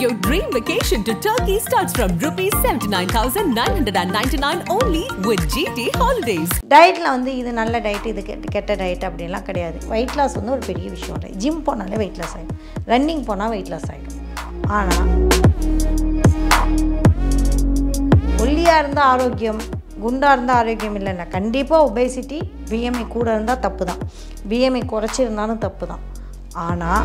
Your dream vacation to Turkey starts from rupees 79,999 only with GT Holidays. டயட்டில் வந்து இது நல்ல டயட் இது கெட்ட டயட் அப்படிலாம் கிடையாது வெயிட் லாஸ் வந்து ஒரு பெரிய விஷயம் இல்லை ஜிம் போனாலே வெயிட் லாஸ் ஆகிடும் ரன்னிங் போனால் வெயிட் லாஸ் ஆகிடும் ஆனால் ஒல்லியாக இருந்தால் ஆரோக்கியம் குண்டாக இருந்தால் ஆரோக்கியம் இல்லைன்னா கண்டிப்பாக ஒபேசிட்டி பிஎம்ஐ கூட இருந்தால் தப்பு தான் பிஎம்ஐ குறைச்சிருந்தாலும் தப்பு தான் ஆனால்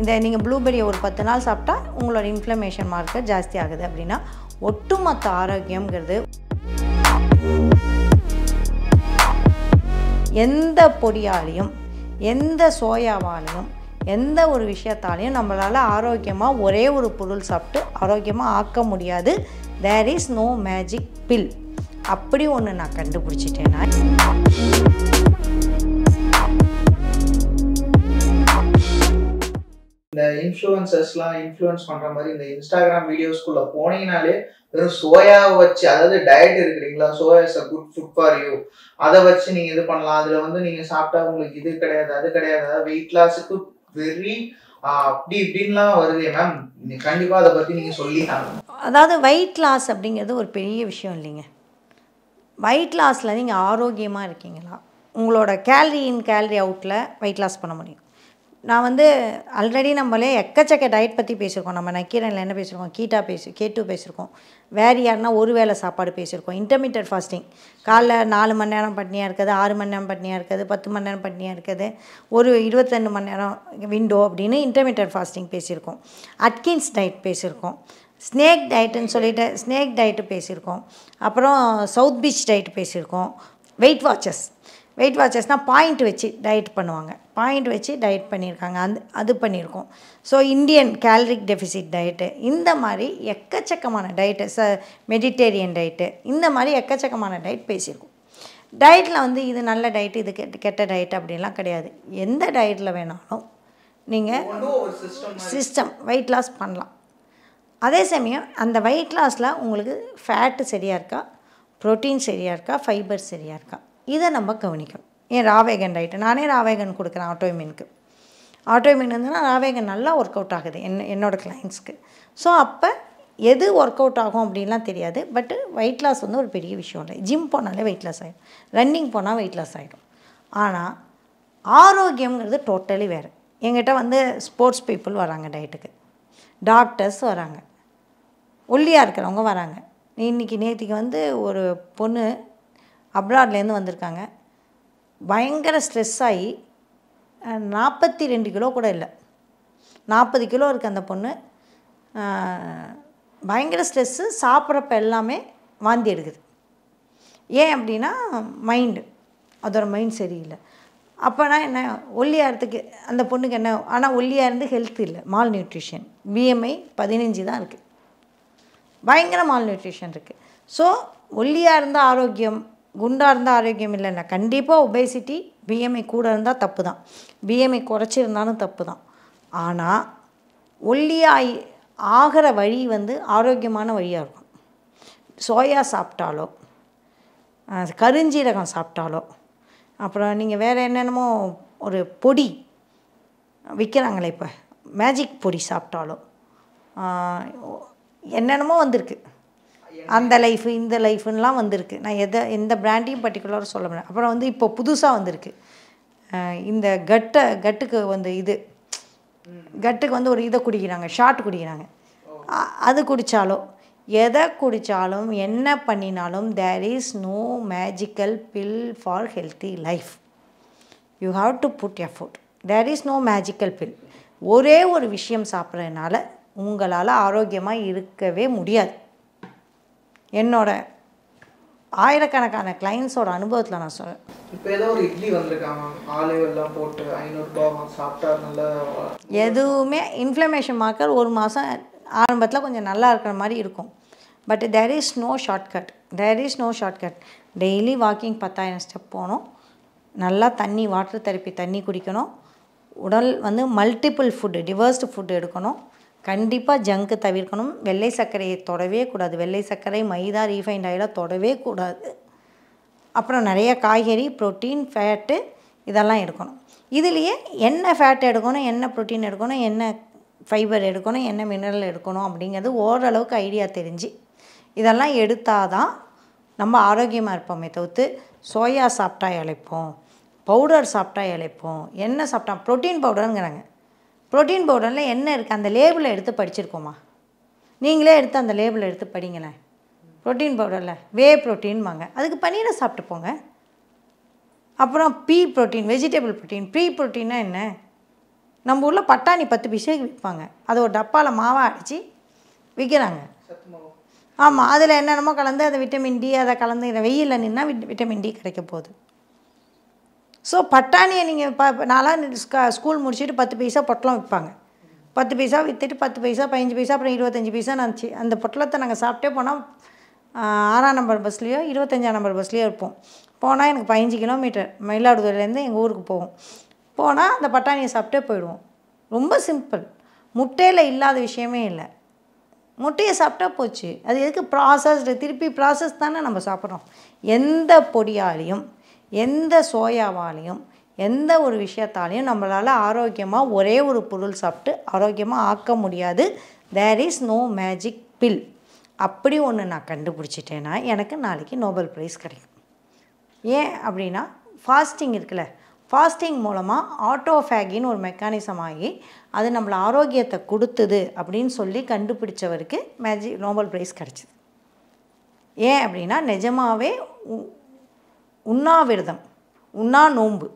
இந்த நீங்கள் ப்ளூபெரியை ஒரு பத்து நாள் சாப்பிட்டா உங்களோட இன்ஃப்ளமேஷன் மார்க்கர் ஜாஸ்தி ஆகுது அப்படின்னா ஒட்டுமொத்த ஆரோக்கியங்கிறது எந்த பொடியாலையும் எந்த சோயாவாலையும் எந்த ஒரு விஷயத்தாலையும் நம்மளால் ஆரோக்கியமாக ஒரே ஒரு பொருள் சாப்பிட்டு ஆரோக்கியமாக ஆக்க முடியாது there is no magic pill அப்படி ஒன்று நான் கண்டுபிடிச்சிட்டேன்னா இந்த இன்ஃப்ளூயன்சர்ஸ்லாம் இன்ஃப்ளூயன்ஸ் பண்ணுற மாதிரி இந்த இன்ஸ்டாகிராம் வீடியோஸ்குள்ள போனீங்கனாலே வெறும் சோயாவை வச்சு அதாவது டயட் இருக்கு இல்லைங்களா soya is a good food for you அதை வச்சு நீங்கள் இது பண்ணலாம் அதில் வந்து நீங்கள் சாப்பிட்டா உங்களுக்கு இது கிடையாது அது கிடையாது அதாவது வெயிட் லாஸுக்கு வெரி அப்படி இப்படின்லாம் வருது மேம் கண்டிப்பாக அதை பற்றி நீங்கள் சொல்லி அதாவது வெயிட் லாஸ் அப்படிங்கிறது ஒரு பெரிய விஷயம் இல்லைங்க வெயிட் லாஸில் நீங்கள் ஆரோக்கியமாக இருக்கீங்களா உங்களோட கேலரி இன் கேலரி அவுட்டில் வெயிட் லாஸ் பண்ண முடியும் நான் வந்து ஆல்ரெடி நம்மளே எக்கச்சக்க டயட் பற்றி பேசியிருக்கோம் நம்ம நக்கீரனில் என்ன பேசியிருக்கோம் கீட்டா பேசி கேட்டு பேசியிருக்கோம் வேறு யாருன்னா ஒரு வேளை சாப்பாடு பேசியிருக்கோம் இன்டர்மீடியட் ஃபாஸ்டிங் காலைல நாலு மணி நேரம் பட்னியாக இருக்குது ஆறு மணி நேரம் பட்னியாக இருக்குது பத்து மணி நேரம் பட்னியாக இருக்குது ஒரு இருபத்தெண்டு மணி நேரம் விண்டோ அப்படின்னு இன்டர்மீடியட் ஃபாஸ்டிங் பேசியிருக்கோம் அட்கின்ஸ் டயட் பேசியிருக்கோம் ஸ்னேக் டயட்டுன்னு சொல்லிட்டு ஸ்னேக் டயட்டு பேசியிருக்கோம் அப்புறம் சவுத் பீச் டயட் பேசியிருக்கோம் வெயிட் வாட்சஸ் வெயிட் வாட்சஸ்னால் பாயிண்ட் வச்சு டயட் பண்ணுவாங்க பாயிண்ட் வச்சு டயட் பண்ணியிருக்காங்க அந்த அது பண்ணியிருக்கோம் so Indian caloric deficit diet இந்த மாதிரி எக்கச்சக்கமான டயட்டு ச மெடிடேரியன் டயட்டு இந்த மாதிரி எக்கச்சக்கமான டயட் பேசியிருக்கோம் டயட்டில் வந்து இது நல்ல டயட் இது கெட்ட கெட்ட டயட் அப்படின்லாம் கிடையாது எந்த டயட்டில் வேணாலும் நீங்கள் சிஸ்டம் வெயிட் லாஸ் பண்ணலாம் அதே சமயம் அந்த வெயிட் லாஸில் உங்களுக்கு ஃபேட்டு சரியாக இருக்கா ப்ரோட்டீன் சரியாக இருக்கா ஃபைபர் சரியாக இருக்கா இதை நம்ம கவனிக்கணும் ஏன் ராவேகன் ரைட்டு நானே ராவேகன் கொடுக்குறேன் ஆட்டோமீனுக்கு ஆட்டோமீன் இருந்ததுன்னா ராவேகன் நல்லா ஒர்க் அவுட் ஆகுது என் என்னோடய கிளைண்ட்ஸ்க்கு ஸோ அப்போ எது ஒர்க் அவுட் ஆகும் அப்படின்லாம் தெரியாது பட்டு வெயிட் லாஸ் வந்து ஒரு பெரிய விஷயம் இல்லை ஜிம் போனாலே வெயிட் லாஸ் ஆகிடும் ரன்னிங் போனால் வெயிட் லாஸ் ஆகிடும் ஆனால் ஆரோக்கியங்கிறது டோட்டலி வேறு எங்கிட்ட வந்து ஸ்போர்ட்ஸ் பீப்புள் வராங்க டயட்டுக்கு டாக்டர்ஸ் வராங்க ஒல்லியாக இருக்கிறவங்க வராங்க இன்றைக்கி நேற்றுக்கு வந்து ஒரு பொண்ணு அப்ராட்லேருந்து வந்திருக்காங்க பயங்கர ஸ்ட்ரெஸ் ஆகி நாற்பத்தி ரெண்டு கிலோ கூட இல்லை நாற்பது கிலோ இருக்குது அந்த பொண்ணு பயங்கர ஸ்ட்ரெஸ்ஸு சாப்பிட்றப்ப எல்லாமே வாந்தி எடுக்குது ஏன் அப்படின்னா மைண்டு அதோட மைண்ட் சரியில்லை அப்போனா என்ன ஒல்லியாக இருந்துக்கு அந்த பொண்ணுக்கு என்ன ஆனால் ஒல்லியாக இருந்து ஹெல்த் இல்லை மால் நியூட்ரிஷன் பிஎம்ஐ பதினஞ்சு தான் இருக்குது பயங்கர மால் நியூட்ரிஷன் இருக்குது ஸோ ஒல்லியாக இருந்தால் ஆரோக்கியம் குண்டாக இருந்தால் ஆரோக்கியம் இல்லைல்ல கண்டிப்பாக ஒபேசிட்டி பிஎம்ஐ கூட இருந்தால் தப்பு தான் பிஎம்ஐ குறைச்சிருந்தாலும் தப்பு தான் ஆனால் ஒல்லியாய் ஆகிற வழி வந்து ஆரோக்கியமான வழியாக இருக்கும் சோயா சாப்பிட்டாலோ கருஞ்சீரகம் சாப்பிட்டாலோ அப்புறம் நீங்கள் வேறு என்னென்னமோ ஒரு பொடி விற்கிறாங்களே இப்போ மேஜிக் பொடி சாப்பிட்டாலோ என்னென்னமோ வந்திருக்கு அந்த லைஃப் இந்த லைஃபுன்னெலாம் வந்திருக்கு நான் எதை எந்த பிராண்டையும் பர்டிகுலராக சொல்ல முடியல அப்புறம் வந்து இப்போ புதுசாக வந்திருக்கு இந்த கட்டை கட்டுக்கு வந்து இது கட்டுக்கு வந்து ஒரு இதை குடிக்கிறாங்க ஷார்ட் குடிக்கிறாங்க அது குடித்தாலோ எதை குடித்தாலும் என்ன பண்ணினாலும் there is no magical pill for healthy life you have to put effort there is no magical pill ஒரே ஒரு விஷயம் சாப்பிட்றதுனால உங்களால் ஆரோக்கியமாக இருக்கவே முடியாது என்னோட ஆயிரக்கணக்கான கிளைண்ட்ஸோட அனுபவத்தில் நான் சொல்கிறேன் இப்போ ஏதோ ஒரு இட்லி வந்திருக்காங்க ஆலிவெல்லாம் போட்டு ஐநூறுரூபா சாப்பிட்டா நல்ல எதுவுமே இன்ஃப்ளமேஷன் மார்க்கர் ஒரு மாதம் ஆரம்பத்தில் கொஞ்சம் நல்லா இருக்கிற மாதிரி இருக்கும் but there is no shortcut there is no shortcut daily walking பத்தாயிரம் ஸ்டெப் போகணும் நல்லா தண்ணி வாட்டர் தெரப்பி தண்ணி குடிக்கணும் உடல் வந்து மல்டிப்புள் ஃபுட்டு டிவர்ஸ்டு ஃபுட்டு எடுக்கணும் கண்டிப்பாக ஜங்க்கு தவிர்க்கணும் வெள்ளை சர்க்கரையை தொடவே கூடாது வெள்ளை சர்க்கரை மைதா ரீஃபைண்ட் ஆயிலாக தொடவே கூடாது அப்புறம் நிறைய காய்கறி ப்ரோட்டீன் ஃபேட்டு இதெல்லாம் எடுக்கணும் இதுலேயே என்ன ஃபேட் எடுக்கணும் என்ன ப்ரோட்டீன் எடுக்கணும் என்ன ஃபைபர் எடுக்கணும் என்ன மினரல் எடுக்கணும் அப்படிங்கிறது ஓரளவுக்கு ஐடியா தெரிஞ்சு இதெல்லாம் எடுத்தால் தான் நம்ம ஆரோக்கியமாக இருப்போமே தவிர்த்து சோயா சாப்பிட்டா இழைப்போம் பவுடர் சாப்பிட்டா இழைப்போம் என்ன சாப்பிட்டா ப்ரோட்டீன் பவுடருங்கிறாங்க ப்ரோட்டீன் பவுடரில் என்ன இருக்குது அந்த லேபிளை எடுத்து படிச்சிருக்கோமா நீங்களே எடுத்து அந்த லேபிளை எடுத்து படிங்களேன் ப்ரோட்டீன் பவுடரில் வே ப்ரோட்டீன்பாங்க அதுக்கு பன்னீரை சாப்பிட்டு போங்க அப்புறம் pea protein vegetable protein free ப்ரோட்டீன்னா என்ன நம்ம ஊரில் பட்டாணி பத்து பிசைக்கு விற்பாங்க அதை ஒரு டப்பாவில் மாவாக அடித்து விற்கிறாங்க ஆமாம் அதில் என்னென்னமோ கலந்து அதை விட்டமின் டி அதை கலந்து வெயிலில் நின்னால் விட்டமின் டி கிடைக்க போகுது ஸோ பட்டாணியை நீங்கள் ப நாலாம் ஸ்கூல் முடிச்சுட்டு பத்து பைசா பொட்டலம் விற்பாங்க பத்து பைசா விற்றுட்டு பத்து பைசா பதினஞ்சு பைசா அப்புறம் இருபத்தஞ்சி பைசா நினச்சி அந்த பொட்டலத்தை நாங்கள் சாப்பிட்டே போனால் ஆறாம் நம்பர் பஸ்லேயோ இருபத்தஞ்சாம் நம்பர் பஸ்லேயோ இருப்போம் போனால் எனக்கு பதினஞ்சு கிலோமீட்டர் மயிலாடுதுறையிலேருந்து எங்கள் ஊருக்கு போவோம் போனால் அந்த பட்டாணியை சாப்பிட்டே போயிடுவோம் ரொம்ப சிம்பிள் முட்டையில் இல்லாத விஷயமே இல்லை முட்டையை சாப்பிட்டா போச்சு அது எதுக்கு ப்ராசஸ்டு திருப்பி ப்ராசஸ் தானே நம்ம சாப்பிட்றோம் எந்த பொடியாலையும் எந்த சோயாவாலையும் எந்த ஒரு விஷயத்தாலையும் நம்மளால் ஆரோக்கியமாக ஒரே ஒரு பொருள் சாப்பிட்டு ஆரோக்கியமாக ஆக்க முடியாது there is no magic pill அப்படி ஒன்று நான் கண்டுபிடிச்சிட்டேன்னா எனக்கு நாளைக்கு நோபல் ப்ரைஸ் கிடைக்கும் ஏன் அப்படின்னா ஃபாஸ்டிங் இருக்குல்ல ஃபாஸ்டிங் மூலமாக ஆட்டோஃபேகின்னு ஒரு மெக்கானிசம் ஆகி அது நம்மளை ஆரோக்கியத்தை கொடுத்துது அப்படின்னு சொல்லி கண்டுபிடிச்சவருக்கு மேஜிக் நோபல் ப்ரைஸ் கிடச்சிது ஏன் அப்படின்னா நிஜமாகவே உண்ணாவிரதம் உண்ணா நோன்பு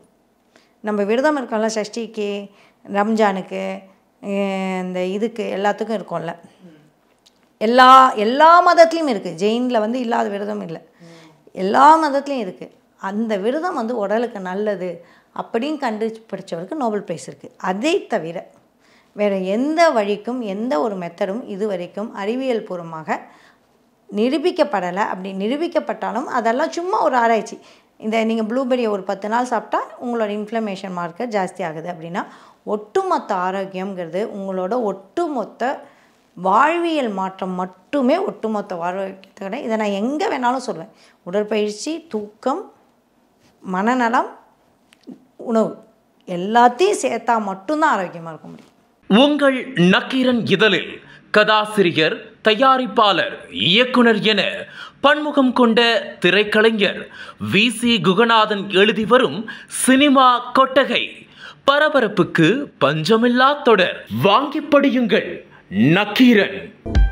நம்ம விரதம் இருக்கோம்ல சஷ்டிக்கு ரம்ஜானுக்கு இந்த இதுக்கு எல்லாத்துக்கும் இருக்கும்ல எல்லா எல்லா மதத்துலேயும் இருக்குது ஜெயினில் வந்து இல்லாத விரதம் இல்லை எல்லா மதத்துலேயும் இருக்குது அந்த விரதம் வந்து உடலுக்கு நல்லது அப்படின்னு கண்டுபிடிச்சவருக்கு நோபல் ப்ரைஸ் இருக்குது அதை தவிர வேறு எந்த வழிக்கும் எந்த ஒரு மெத்தடும் இது வரைக்கும் அறிவியல் பூர்வமாக நிரூபிக்கப்படலை அப்படி நிரூபிக்கப்பட்டாலும் அதெல்லாம் சும்மா ஒரு ஆராய்ச்சி இந்த நீங்கள் ப்ளூபெரியை ஒரு பத்து நாள் சாப்பிட்டா உங்களோட இன்ஃப்ளமேஷன் மார்க்கர் ஜாஸ்தி ஆகுது அப்படின்னா ஒட்டுமொத்த ஆரோக்கியங்கிறது உங்களோட ஒட்டுமொத்த வாழ்வியல் மாற்றம் மட்டுமே ஒட்டுமொத்த ஆரோக்கியத்தை கிடையாது இதை நான் எங்கே வேணாலும் சொல்லுவேன் உடற்பயிற்சி தூக்கம் மனநலம் உணவு எல்லாத்தையும் சேர்த்தா மட்டும்தான் ஆரோக்கியமாக இருக்க முடியும் உங்கள் நக்கீரன் இதழில் கதாசிரியர் தயாரிப்பாளர் இயக்குனர் என பன்முகம் கொண்ட திரைக்கலைஞர் வி சி குகநாதன் எழுதி வரும் சினிமா கொட்டகை பரபரப்புக்கு பஞ்சமில்லா தொடர் வாங்கி படியுங்கள் நக்கீரன்